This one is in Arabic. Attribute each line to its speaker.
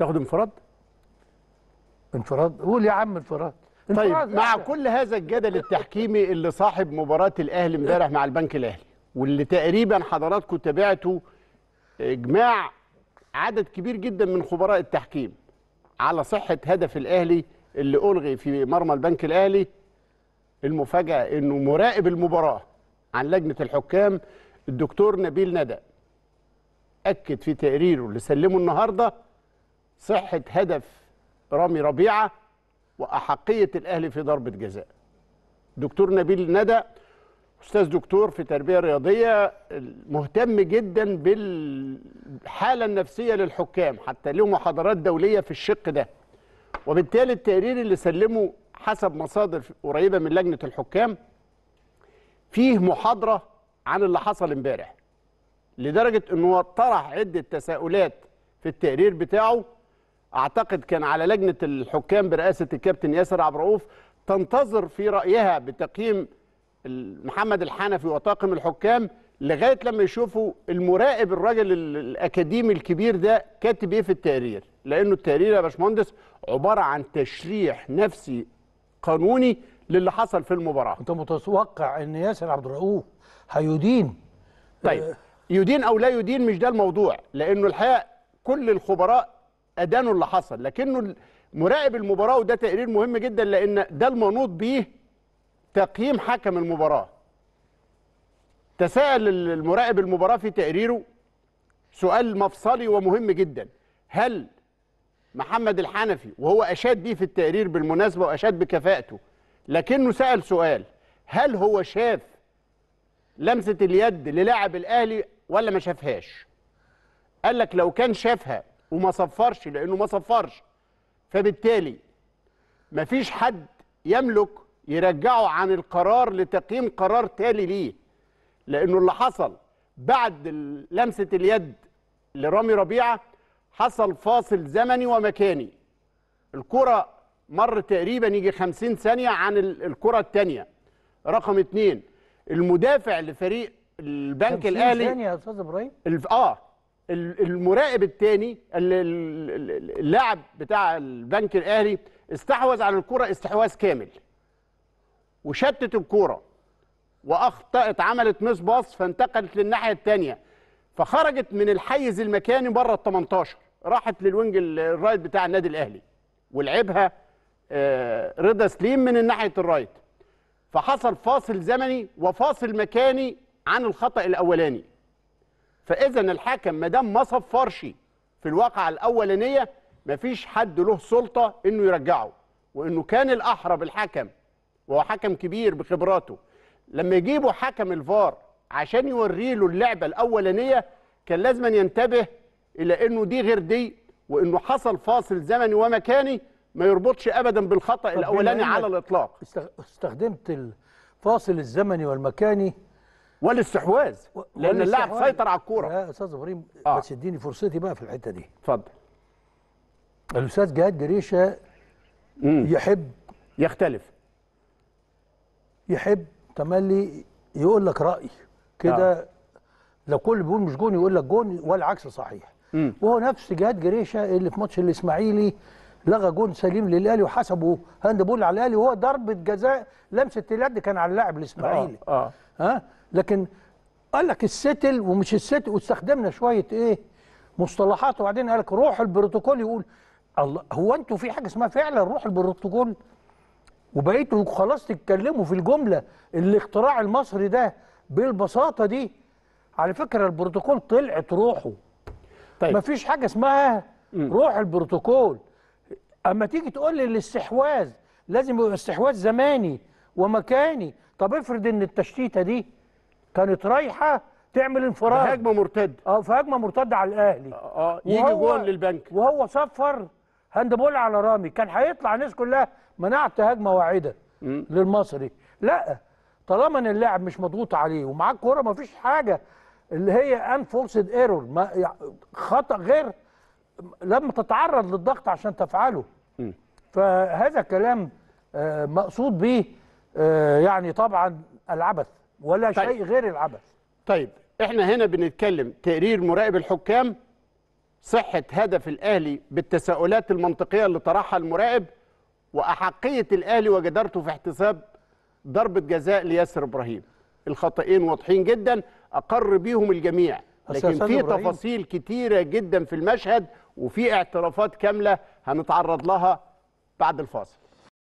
Speaker 1: تاخد انفراد انفراد قول يا عم انفراد طيب مع
Speaker 2: كل هذا الجدل التحكيمي اللي صاحب مباراه الاهلي امبارح مع البنك الاهلي واللي تقريبا حضراتكم تابعتوا اجماع عدد كبير جدا من خبراء التحكيم على صحه هدف الاهلي اللي الغي في مرمى البنك الاهلي المفاجاه انه مراقب المباراه عن لجنه الحكام الدكتور نبيل ندى اكد في تقريره اللي سلمه النهارده صحه هدف رامي ربيعه واحقيه الاهلي في ضربه جزاء. دكتور نبيل ندى استاذ دكتور في تربيه رياضيه مهتم جدا بالحاله النفسيه للحكام حتى له محاضرات دوليه في الشق ده وبالتالي التقرير اللي سلمه حسب مصادر قريبه من لجنه الحكام فيه محاضره عن اللي حصل امبارح لدرجه انه طرح عده تساؤلات في التقرير بتاعه اعتقد كان على لجنه الحكام برئاسه الكابتن ياسر عبد الرؤوف تنتظر في رايها بتقييم محمد الحنفي وطاقم الحكام لغايه لما يشوفوا المراقب الراجل الاكاديمي الكبير ده كاتب ايه في التقرير لانه التقرير يا باشمهندس عباره عن تشريح نفسي قانوني للي حصل في المباراه انت متوقع ان ياسر عبد الرؤوف هيدين طيب يدين او لا يدين مش ده الموضوع لانه الحقيقه كل الخبراء ادانه اللي حصل لكنه مراقب المباراه وده تقرير مهم جدا لان ده المنوط بيه تقييم حكم المباراه تساءل المراقب المباراه في تقريره سؤال مفصلي ومهم جدا هل محمد الحنفي وهو اشاد بيه في التقرير بالمناسبه واشاد بكفاءته لكنه سال سؤال هل هو شاف لمسه اليد للاعب الاهلي ولا ما شافهاش قال لك لو كان شافها وما صفرش لانه ما صفرش فبالتالي مفيش حد يملك يرجعه عن القرار لتقييم قرار تالي ليه لانه اللي حصل بعد لمسه اليد لرامي ربيعه حصل فاصل زمني ومكاني الكره مر تقريبا يجي 50 ثانيه عن الكره الثانيه رقم اثنين المدافع لفريق البنك الاهلي 50 ثانيه
Speaker 1: يا استاذ ابراهيم
Speaker 2: اه المراقب الثاني اللاعب بتاع البنك الاهلي استحوذ على الكره استحواذ كامل وشتت الكوره واخطات عملت مس باص فانتقلت للناحيه الثانيه فخرجت من الحيز المكاني بره ال 18 راحت للوينج الرايت بتاع النادي الاهلي ولعبها آه، رضا سليم من ناحيه الرايت فحصل فاصل زمني وفاصل مكاني عن الخطا الاولاني فاذا الحكم ما دام ما صفرش في الواقعه الاولانيه مفيش حد له سلطه انه يرجعه وانه كان الاحرى الحكم وهو حكم كبير بخبراته لما يجيبوا حكم الفار عشان يوري له اللعبه الاولانيه كان لازم ينتبه الى انه دي غير دي وانه حصل فاصل زمني ومكاني ما يربطش ابدا بالخطا الاولاني على
Speaker 1: الاطلاق استخدمت الفاصل الزمني والمكاني والاستحواذ لان اللاعب سيطر على الكوره يا استاذ ابراهيم آه. بس اديني فرصتي بقى في الحته دي اتفضل الاستاذ جهاد جريشه يحب يختلف يحب تملي يقول لك راي كده آه. لو كل بيقول مش جون يقول لك جون والعكس صحيح مم. وهو نفس جهاد جريشه اللي في ماتش الاسماعيلي لغى جون سليم للاهلي وحسبه هاند بول على الاهلي وهو ضربه جزاء لمسه اليد كان على اللاعب الاسماعيلي آه. آه. ها لكن قال لك الستل ومش الستل واستخدمنا شويه ايه مصطلحات وبعدين قال لك روح البروتوكول يقول الله هو انتوا في حاجه اسمها فعلا روح البروتوكول وبقيتوا خلاص تتكلموا في الجمله الاختراع المصري ده بالبساطه دي على فكره البروتوكول طلعت روحه طيب مفيش حاجه اسمها روح البروتوكول اما تيجي تقول لي الاستحواذ لازم يبقى استحواذ زماني ومكاني طب افرض ان التشتيته دي كانت رايحه تعمل انفراد في هجمه مرتده اه في هجمه مرتده على الاهلي اه, آه، يجي جول
Speaker 2: للبنك وهو صفر
Speaker 1: هاندبول على رامي كان هيطلع الناس كلها منعت هجمه واعده للمصري لا طالما ان اللاعب مش مضغوط عليه ومعاه كوره ما فيش حاجه اللي هي ان فورسد ايرور خطا غير لما تتعرض للضغط عشان تفعله فهذا كلام آه، مقصود بيه آه، يعني طبعا العبث ولا طيب. شيء غير العبث
Speaker 2: طيب احنا هنا بنتكلم تقرير مراقب الحكام صحة هدف الأهلي بالتساؤلات المنطقية اللي طرحها المراقب وأحقية الأهلي وجدارته في احتساب ضربة جزاء لياسر إبراهيم الخطئين واضحين جدا أقر بيهم الجميع لكن في تفاصيل كتيرة جدا في المشهد وفي اعترافات كاملة هنتعرض لها بعد الفاصل